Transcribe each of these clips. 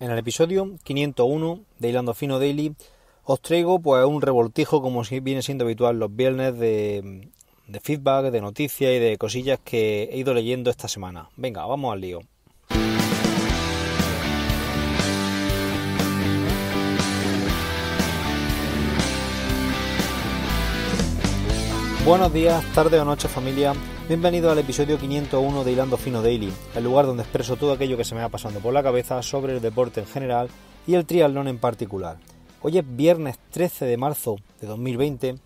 En el episodio 501 de Hilando Fino Daily os traigo pues un revoltijo como viene siendo habitual los viernes de, de feedback, de noticias y de cosillas que he ido leyendo esta semana. Venga, vamos al lío. Buenos días, tarde o noche familia. Bienvenido al episodio 501 de Hilando Fino Daily, el lugar donde expreso todo aquello que se me va pasando por la cabeza sobre el deporte en general y el triatlón en particular. Hoy es viernes 13 de marzo de 2020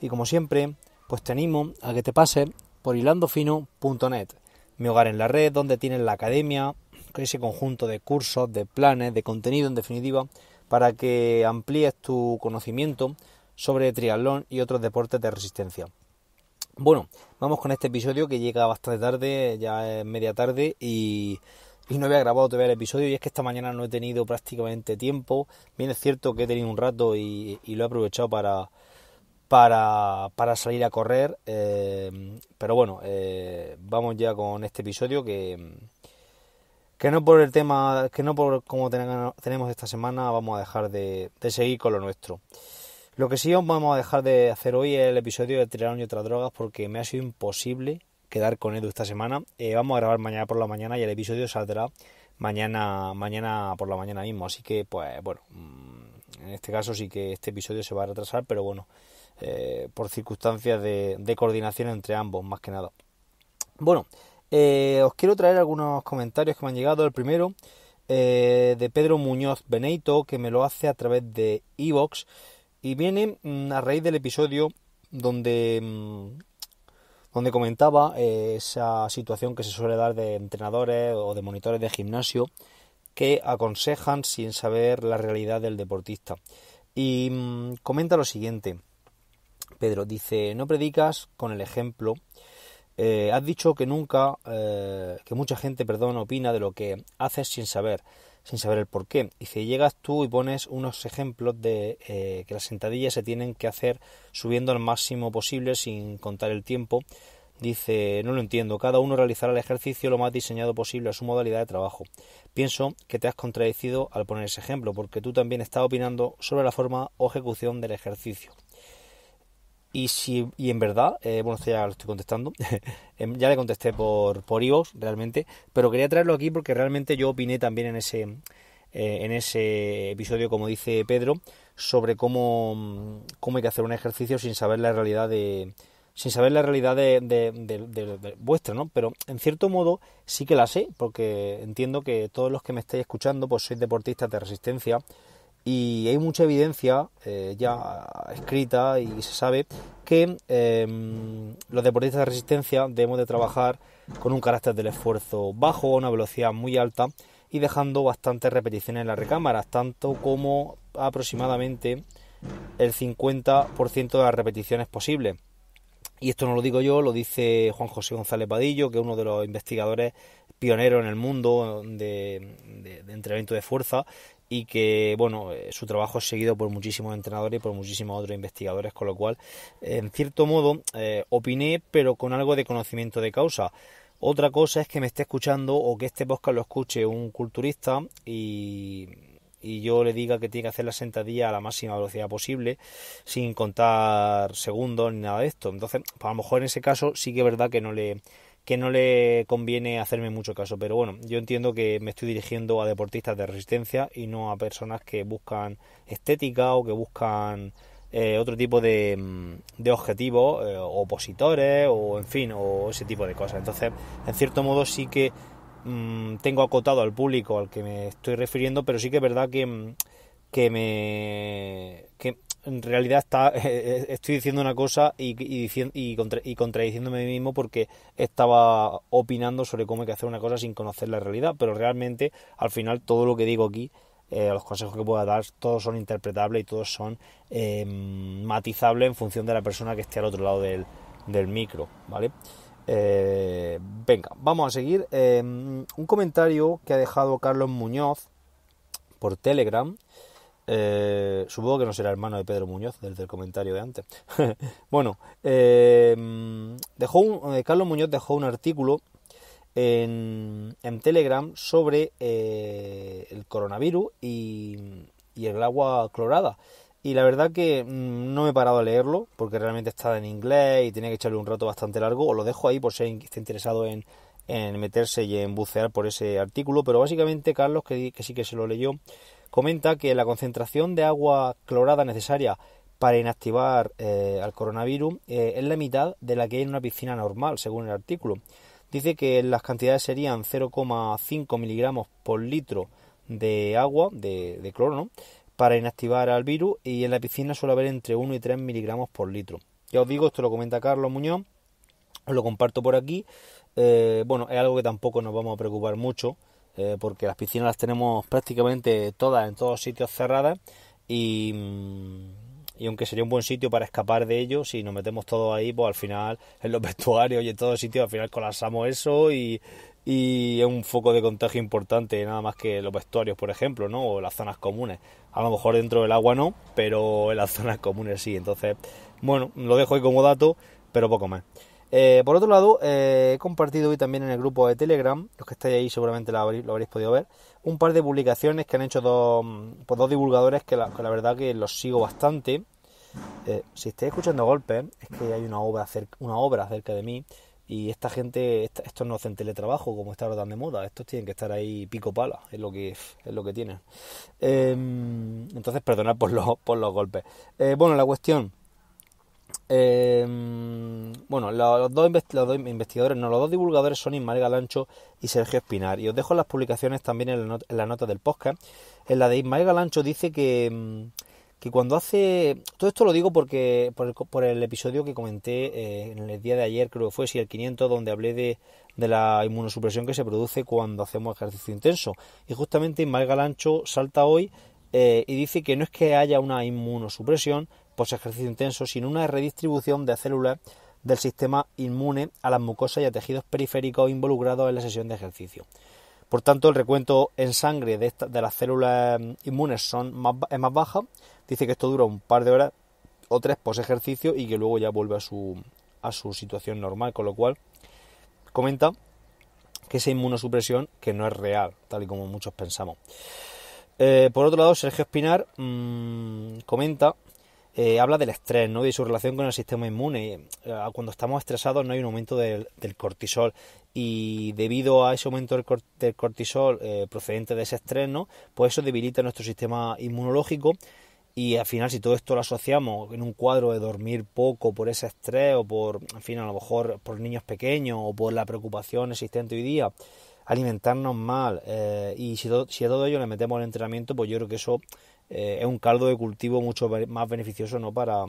y como siempre, pues te animo a que te pases por hilandofino.net, mi hogar en la red donde tienes la academia, ese conjunto de cursos, de planes, de contenido en definitiva, para que amplíes tu conocimiento sobre triatlón y otros deportes de resistencia. Bueno, vamos con este episodio que llega bastante tarde, ya es media tarde y, no había grabado todavía el episodio y es que esta mañana no he tenido prácticamente tiempo. Bien es cierto que he tenido un rato y, lo he aprovechado para, para, salir a correr, eh, pero bueno, eh, vamos ya con este episodio que, que no por el tema, que no por cómo tenemos esta semana vamos a dejar de, de seguir con lo nuestro. Lo que sí vamos a dejar de hacer hoy es el episodio de Tiraron y otras drogas porque me ha sido imposible quedar con Edu esta semana. Eh, vamos a grabar mañana por la mañana y el episodio saldrá mañana, mañana por la mañana mismo. Así que, pues bueno, mm, en este caso sí que este episodio se va a retrasar, pero bueno, eh, por circunstancias de, coordinación entre ambos, más que nada. Bueno, eh, os quiero traer algunos comentarios que me han llegado. El primero de Pedro Muñoz Benito, que me lo hace a través de Evox. Y viene mm, a raíz del episodio donde, mm, donde comentaba eh, esa situación que se suele dar de entrenadores o de monitores de gimnasio que aconsejan sin saber la realidad del deportista. Y mm, comenta lo siguiente. Pedro dice, no predicas con el ejemplo. Eh, has dicho que nunca, eh, que mucha gente, perdón, opina de lo que haces sin saber sin saber el por qué. Y si llegas tú y pones unos ejemplos de eh, que las sentadillas se tienen que hacer subiendo al máximo posible sin contar el tiempo, dice, no lo entiendo, cada uno realizará el ejercicio lo más diseñado posible a su modalidad de trabajo. Pienso que te has contradecido al poner ese ejemplo, porque tú también estás opinando sobre la forma o ejecución del ejercicio. Y si y en verdad, eh, bueno, esto ya lo estoy contestando, em, ya le contesté por por Ivos, realmente, pero quería traerlo aquí porque realmente yo opiné también en ese eh, en ese episodio, como dice Pedro, sobre cómo, hay que hacer un ejercicio sin saber la realidad de sin saber la realidad de, vuestra, ¿no? Pero en cierto modo sí que la sé, porque entiendo que todos los que me estáis escuchando, pues sois deportistas de resistencia, y hay mucha evidencia eh, ya escrita y se sabe que em, los deportistas de resistencia debemos de trabajar con un carácter del esfuerzo bajo, a una velocidad muy alta y dejando bastantes repeticiones en las recámaras, tanto como aproximadamente el 50% de las repeticiones posibles. Y esto no lo digo yo, lo dice Juan José González Padillo, que es uno de los investigadores pioneros en el mundo de, de entrenamiento de fuerza y que bueno eh, su trabajo es seguido por muchísimos entrenadores y por muchísimos otros investigadores con lo cual en cierto modo eh, opiné pero con algo de conocimiento de causa otra cosa es que me esté escuchando o que este podcast lo escuche un culturista y, y yo le diga que tiene que hacer la sentadilla a la máxima velocidad posible sin contar segundos ni nada de esto entonces pues, a lo mejor en ese caso sí que es verdad que no le que no le conviene hacerme mucho caso. Pero bueno, yo entiendo que me estoy dirigiendo a deportistas de resistencia y no a personas que buscan estética o que buscan eh, otro tipo de, mm, de objetivos, eh, opositores o en fin, o ese tipo de cosas. Entonces, en cierto modo sí que mm, tengo acotado al público al que me estoy refiriendo, pero sí que es verdad que, mm, que me en realidad está, eh, eh, estoy diciendo una cosa y, y, contradiciéndome a mí mismo porque estaba opinando sobre cómo hay que hacer una cosa sin conocer la realidad, pero realmente al final todo lo que digo aquí, eh, los consejos que pueda dar, todos son interpretables y todos son em, matizables en función de la persona que esté al otro lado del, del micro, ¿vale? venga, vamos a seguir. Em, un comentario que ha dejado Carlos Muñoz por Telegram. Eh, supongo que no será hermano de Pedro Muñoz, desde el comentario de antes. bueno, eh, dejó eh, Carlos Muñoz dejó un artículo en, Telegram sobre el coronavirus y, el agua clorada. Y la verdad que mm, no me he parado a leerlo, porque realmente está en inglés y tenía que echarle un rato bastante largo. Os lo dejo ahí por si está interesado en, meterse y en bucear por ese artículo. Pero básicamente Carlos, que sí que se lo leyó, comenta que la concentración de agua clorada necesaria para inactivar eh, al coronavirus eh, es la mitad de la que hay en una piscina normal, según el artículo. Dice que las cantidades serían 0,5 miligramos por litro de agua, de, cloro, para inactivar al virus y en la piscina suele haber entre 1 y 3 miligramos por litro. Ya os digo, esto lo comenta Carlos Muñoz, os lo comparto por aquí. Eh, bueno, es algo que tampoco nos vamos a preocupar mucho eh, porque las piscinas las tenemos prácticamente todas en todos sitios cerradas y, aunque sería un buen sitio para escapar de ello, si nos metemos todos ahí, pues al final en los vestuarios y en todos sitios al final colapsamos eso y, es un foco de contagio importante, nada más que los vestuarios, por ejemplo, ¿no? O las zonas comunes. A lo mejor dentro del agua no, pero en las zonas comunes sí. Entonces, bueno, lo dejo ahí como dato, pero poco más. Eh, por otro lado, eh, he compartido hoy también en el grupo de Telegram, los que estáis ahí seguramente lo habréis, podido ver, un par de publicaciones que han hecho dos, mm, pues divulgadores que la, verdad que los sigo bastante. Eh, si estáis escuchando golpes, es que hay una obra, cerca, una obra cerca de mí y esta gente, estos no hacen teletrabajo como está ahora tan de moda, estos tienen que estar ahí pico pala, es lo que, es lo que tienen. Em, entonces, perdonad por por los golpes. bueno, la cuestión Em, bueno, los dos, investigadores, no, los dos divulgadores son Ismael Galancho y Sergio Espinar. Y os dejo las publicaciones también en la, nota del podcast. En la de Ismael Galancho dice que, em, que cuando hace. Todo esto lo digo porque por el, episodio que comenté eh, en el día de ayer, creo que fue, si el 500, donde hablé de, la inmunosupresión que se produce cuando hacemos ejercicio intenso. Y justamente Ismael Galancho salta hoy eh, y dice que no es que haya una inmunosupresión, post ejercicio intenso, sino una redistribución de células del sistema inmune a las mucosas y a tejidos periféricos involucrados en la sesión de ejercicio. Por tanto, el recuento en sangre de, las células mm, inmunes son es más baja. Dice que esto dura un par de horas o tres post ejercicio y que luego ya vuelve a su, situación normal, con lo cual comenta que esa inmunosupresión que no es real, tal y como muchos pensamos. Eh, por otro lado, Sergio Espinar mm, comenta eh, habla del estrés ¿no? y su relación con el sistema inmune. Eh, cuando estamos estresados no hay un aumento del, cortisol y debido a ese aumento del, cortisol eh, procedente de ese estrés, ¿no? pues eso debilita nuestro sistema inmunológico y al final si todo esto lo asociamos en un cuadro de dormir poco por ese estrés o por, en fin, a lo mejor por niños pequeños o por la preocupación existente hoy día, alimentarnos mal y si, si a todo ello le metemos el entrenamiento, pues yo creo que eso eh, es un caldo de cultivo mucho más beneficioso ¿no? para,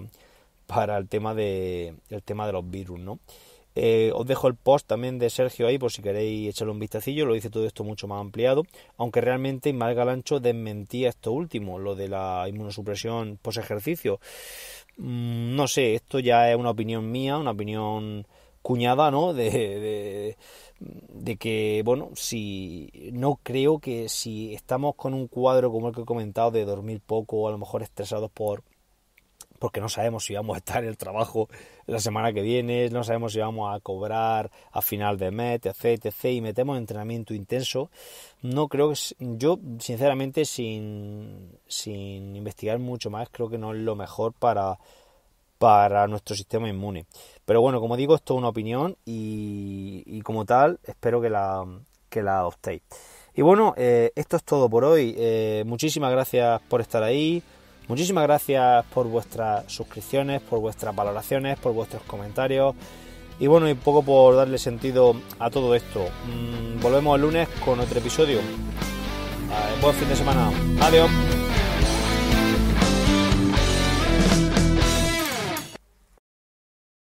para el, tema de, el tema de los virus. ¿no? Eh, os dejo el post también de Sergio ahí por si queréis echarle un vistacillo, lo dice todo esto mucho más ampliado, aunque realmente Ismael Galancho desmentía esto último, lo de la inmunosupresión post ejercicio. Mm, no sé, esto ya es una opinión mía, una opinión cuñada, ¿no? De, de, que, bueno, si no creo que si estamos con un cuadro como el que he comentado de dormir poco, a lo mejor estresados por porque no sabemos si vamos a estar en el trabajo la semana que viene, no sabemos si vamos a cobrar a final de mes, etc, etc, y metemos entrenamiento intenso, no creo que, yo sinceramente sin, sin investigar mucho más, creo que no es lo mejor para, para nuestro sistema inmune. Pero bueno, como digo, esto es una opinión y, como tal espero que la, que la adoptéis. Y bueno, eh, esto es todo por hoy. Eh, muchísimas gracias por estar ahí. Muchísimas gracias por vuestras suscripciones, por vuestras valoraciones, por vuestros comentarios. Y bueno, y un poco por darle sentido a todo esto. Mm, volvemos el lunes con otro episodio. buen fin de semana. Adiós.